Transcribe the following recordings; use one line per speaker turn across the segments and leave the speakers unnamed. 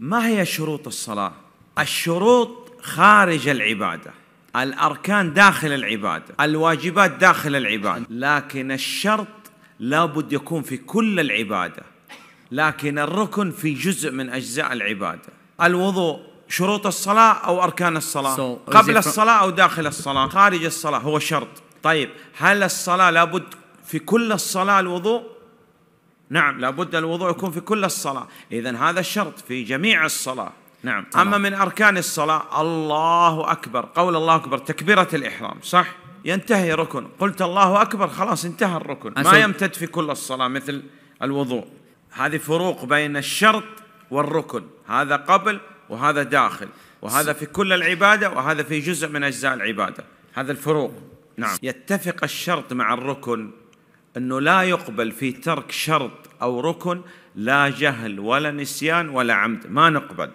ما هي شروط الصلاة؟ الشروط خارج العبادة الأركان داخل العبادة الواجبات داخل العبادة لكن الشرط لابد يكون في كل العبادة لكن الركن في جزء من أجزاء العبادة الوضوء شروط الصلاة أو أركان الصلاة so, قبل الصلاة أو داخل الصلاة خارج الصلاة هو شرط طيب هل الصلاة لابد في كل الصلاة الوضوء نعم لابد الوضوء يكون في كل الصلاة إذا هذا الشرط في جميع الصلاة نعم طبعا. أما من أركان الصلاة الله أكبر قول الله أكبر تكبيرة الإحرام صح ينتهي ركن قلت الله أكبر خلاص انتهى الركن ما يمتد في كل الصلاة مثل الوضوء هذه فروق بين الشرط والركن هذا قبل وهذا داخل وهذا في كل العبادة وهذا في جزء من أجزاء العبادة هذا الفروق نعم يتفق الشرط مع الركن أنه لا يقبل في ترك شرط أو ركن لا جهل ولا نسيان ولا عمد ما نقبل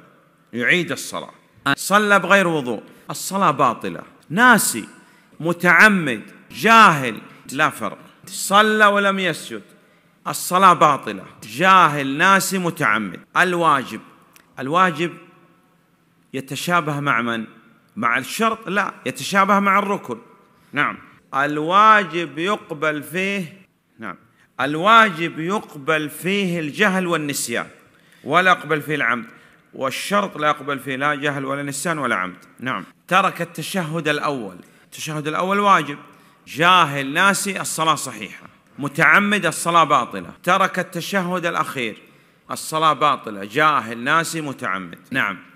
يعيد الصلاة صلى بغير وضوء الصلاة باطلة ناسي متعمد جاهل لا فرق صلى ولم يسجد الصلاة باطلة جاهل ناسي متعمد الواجب الواجب يتشابه مع من؟ مع الشرط لا يتشابه مع الركن نعم الواجب يقبل فيه نعم الواجب يقبل فيه الجهل والنسيان ولا يقبل فيه العمد والشرط لا يقبل فيه لا جهل ولا نسيان ولا عمد نعم ترك التشهد الأول التشهد الأول واجب جاهل ناسي الصلاة صحيحة متعمد الصلاة باطلة ترك التشهد الأخير الصلاة باطلة جاهل ناسي متعمد نعم